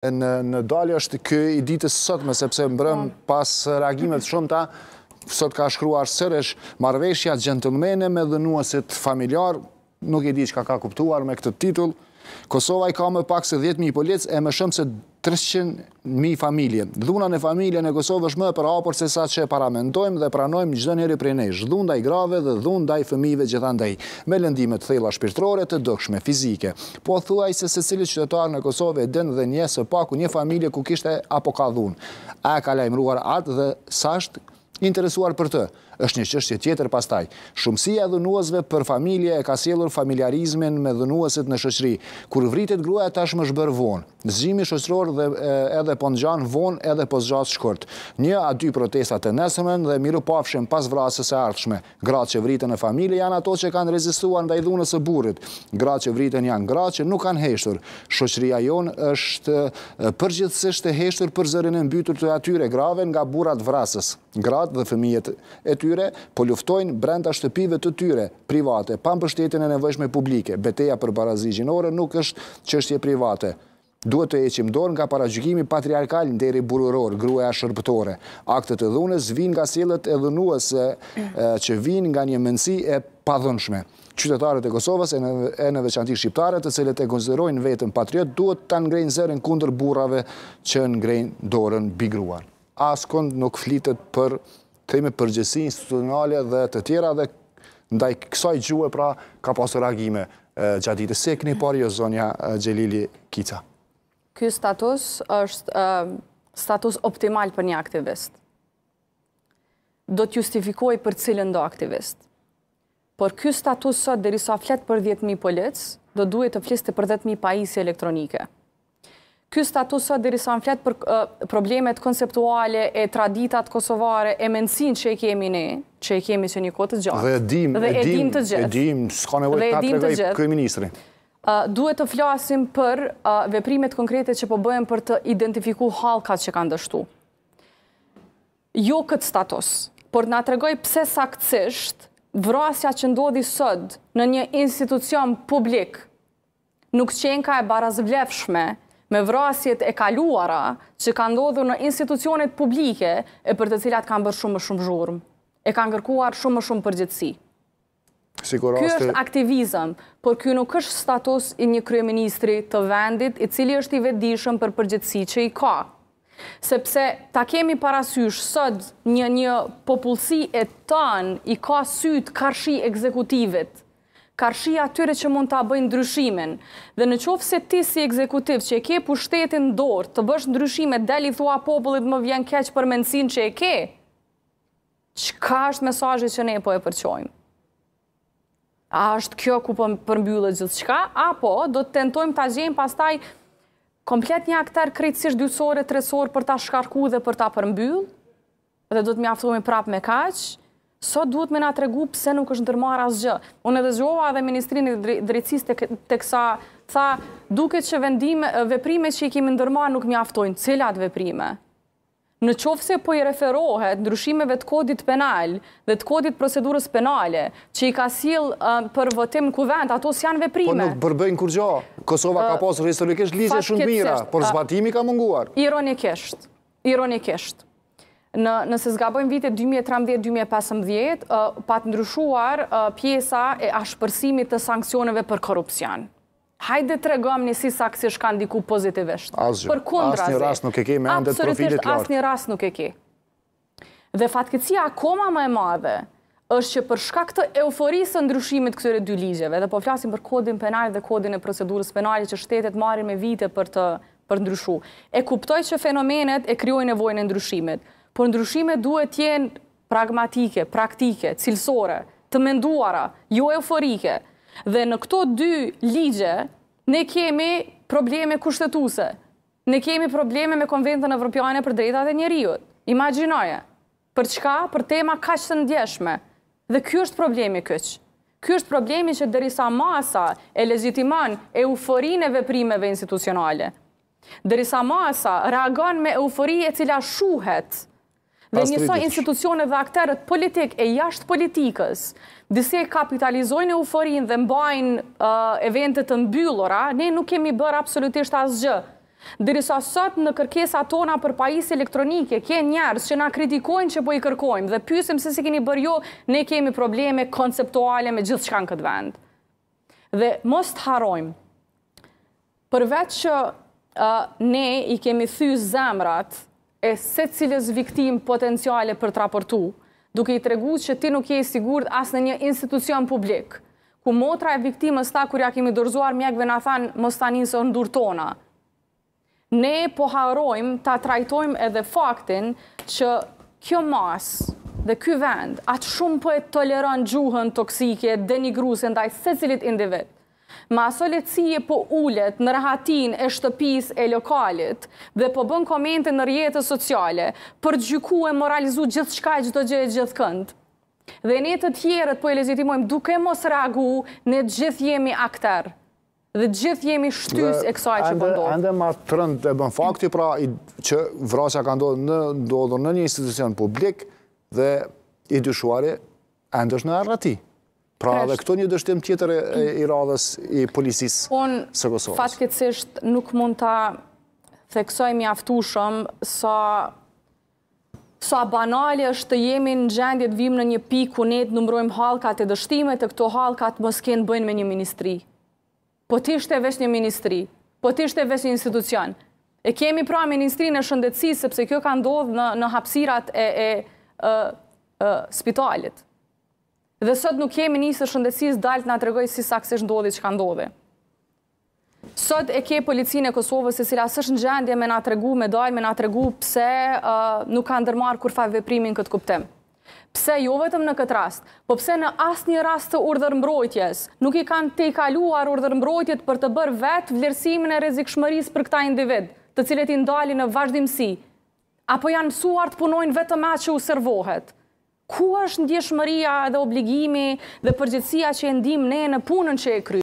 Në dalë është kë i ditës sot, me sepse më brëm po. pas reagimet shumë ta, sot ka shkruar sërësh marveshja, gjentëmene me dënuasit familjar, nuk i di që ka ka kuptuar me këtë titull. Kosova i ka më pak se 10.000 policë e më shumë se 300.000 familje. Dhuna në familje në Kosovë është më e prapër se sa që paramentojmë dhe pranojmë gjithë njëri prej nejsh. Dhunda i grave dhe dhunda i fëmive gjithandej. Me lëndimet thejla shpirtrore të dëkshme fizike. Po thuaj se se cilit qytetarë në Kosovë e dënë dhe një së paku një familje ku kishte apo ka dhunë. A ka lajmruar atë dhe sashtë interesuar për të është një çështje tjetër pastaj. Shumësia e dhunuesve për familje e ka sjellur familjarizmin me dhunuesit në shoqëri. Kur vritet gruaja tashmë është bërë vonë. Zimi shoqëror dhe edhe po ngjan vonë edhe po zgjat shkurt. Një a dy protesta të nesëmen dhe miru pafshim pas vrasës së ardhshme. Gratë që vritën në familje janë ato që kanë rezistuar ndaj dhunës së burrit. Gratë që vritën janë gratë që nuk kanë heshtur. Shoqëria jon është përgjithsisht e heshtur për zërin e mbytur të atyre grave nga burrat vrasës. Gratë dhe fëmijët e tyre, po luftojnë brenda shtëpive të tyre, private, pa më e nevojshme publike. Beteja për barazi nuk është qështje private. Duhet të eqim dorë nga paragjykimi patriarkal në deri bururor, grue a shërptore. e të dhunës vinë nga selët e dhunuës që vinë nga një mëndësi e padhënshme. Qytetarët e Kosovës e në veçantik shqiptarët të cilët e konsiderojnë vetën patriot duhet të ngrejnë zërën kundër burave që ngrejnë dorën bigruan. Askon nuk flitet për Theme përgjësi institucionale dhe të tjera dhe ndaj kësaj gjuhë pra ka pasë reagime gjadite. Se këni pari jo zonja Gjelili Kica? Ky status është status optimal për një aktivist. Do të justifikoj për cilën do aktivist. Por ky status sot dhe sa flet për 10.000 policë, do duhet të fliste për 10.000 pajisi elektronike. Ky status sot diri sa në fletë për problemet konceptuale e traditat kosovare, e mencin që e kemi ne, që e kemi që një kote gjatë. Dhe edhim, edhim të gjithë. Edhim, s'ka nevojt të atrevej për ministri. Duhet të flasim për veprimet konkrete që po bëjmë për të identifiku halkat që kanë dështu. Jo këtë status, por në atregoj pëse saktësisht vrasja që ndodhi sot në një institucion publik nuk qenë ka e barazvlefshme me vrasjet e kaluara që ka ndodhur në institucionet publike e për të cilat kanë bërë shumë shumë zhurm, e kanë ngërkuar shumë shumë përgjithsi. Kjo është aktivizëm, por kjo nuk është status i një kryeministri të vendit i cili është i vedishëm për përgjithsi që i ka. Sepse ta kemi parasysh sëd një një popullësi e tanë i ka sytë karshi ekzekutivit, karshi atyre që mund të abëjnë ndryshimin. Dhe në qofë se ti si ekzekutiv që e ke pushtetin dorë të bësh ndryshime, deli thua popullit më vjen keqë për mencin që e ke, qka është mesajë që ne po e përqojmë? A është kjo ku po përmbyllë gjithë qka? Apo do të tentojmë të gjenjë pastaj komplet një aktar krejtësisht dysore, tresore për ta shkarku dhe për ta përmbyllë? Dhe do të mjaftohemi prapë me kaqë? Sot duhet me nga tregu pëse nuk është ndërmarë asgjë. Unë edhe zhova dhe i Drejtsis të kësa, tha duke që vendime, veprime që i kemi ndërmarë nuk mi aftojnë, cilat veprime? Në qofë se po i referohet ndryshimeve të kodit penal dhe të kodit procedurës penale që i ka sil për votim në kuvent, ato s'janë veprime. Po nuk përbëjnë kur gjo, Kosova ka pasur historikisht lise shumë mira, por zbatimi ka munguar. Ironikisht, ironikisht nëse zgabojmë vitet 2013-2015, patë ndryshuar uh, pjesa e ashpërsimit të sankcioneve për korupcian. Hajde të regëm një si saksish ka ndiku pozitivisht. Asgjë, asë një rast nuk e ke me endet profilit lartë. Absolutisht, asë një rast nuk e ke. Dhe fatkecia akoma më e madhe, është që për shkak këtë euforisë të ndryshimit kësire dy ligjeve, dhe po flasim për kodin penal dhe kodin e procedurës penali që shtetet marrin me vite për të ndryshu, e kuptoj që fenomenet e kryoj nevojnë e ndryshimit por ndryshime duhet jenë pragmatike, praktike, cilësore, të menduara, jo euforike. Dhe në këto dy ligje, ne kemi probleme kushtetuse, ne kemi probleme me konventën evropiane për drejtat e njeriut. Imaginoje, për çka, për tema ka që të ndjeshme. Dhe kjo është problemi këqë. Kjo është problemi që dërisa masa e legitiman euforin e veprimeve institucionale, dërisa masa reagon me euforie cila shuhet, dhe njësoj institucionet dhe akterët politik e jashtë politikës, disi e kapitalizojnë euforin dhe mbajnë uh, eventet të mbyllora, ne nuk kemi bërë absolutisht asgjë. Dërisa sot në kërkesa tona për pajis elektronike, ke njerës që na kritikojnë që po i kërkojmë dhe pysim se si keni bërë jo, ne kemi probleme konceptuale me gjithë shkanë këtë vend. Dhe mos të harojmë, përveç që uh, ne i kemi thy zemrat, e se cilës viktim potenciale për të raportu, duke i tregu që ti nuk je i sigurët asë në një institucion publik, ku motra e viktimës ta kërja kemi dorzuar mjekve në thanë më stanin së ndur tona. Ne po harojmë ta trajtojmë edhe faktin që kjo mas dhe kjo vend atë shumë për po e toleran gjuhën toksike, denigrusën, daj se cilit individ. Ma aso po ullet në rahatin e shtëpis e lokalit dhe po bën komente në rjetës sociale për gjyku e moralizu gjithë shka e gjithë gjithë gjithë këndë. Dhe ne të tjerët po e lezitimojmë duke mos reagu, ne gjithë jemi akter dhe gjithë jemi shtys e kësaj që bëndohet. Dhe ende ma të rënd e bën fakti pra që vrasja ka ndodhë në ndohet në një institucion publik dhe i dyshuari ende është në arrati. Pra dhe këto një dështim tjetër i radhës i policisë së Kosovës. Fatë këtësisht nuk mund të theksoj mi aftu shumë sa So është të jemi në gjendje të vim në një pikë ku ne të numrojmë halkat e dështimet të këto halkat më s'kenë bëjnë me një ministri. Po të ishte vesh një ministri, po të ishte vesh një institucion. E kemi pra ministri në shëndetsi, sepse kjo ka ndodhë në hapsirat e spitalit. Dhe sot nuk kemi njësë shëndecis dalë të nga të regoj si saksisht ndodhi që ka ndodhi. Sot e ke policinë e Kosovës e sila sësh në gjendje me nga të regu me dalë, me nga të regu pse uh, nuk ka ndërmarë kur fa veprimin këtë kuptim. Pse jo vetëm në këtë rast, po pse në asë një rast të urdhër mbrojtjes, nuk i kanë te i kaluar urdhër mbrojtjet për të bërë vetë vlerësimin e rezik shmëris për këta individ, të cilet i ndali në vazhdimësi, apo janë mësuar të punojnë vetëm atë që u ku është ndjeshmëria dhe obligimi dhe përgjithësia që e ndim ne në punën që e kry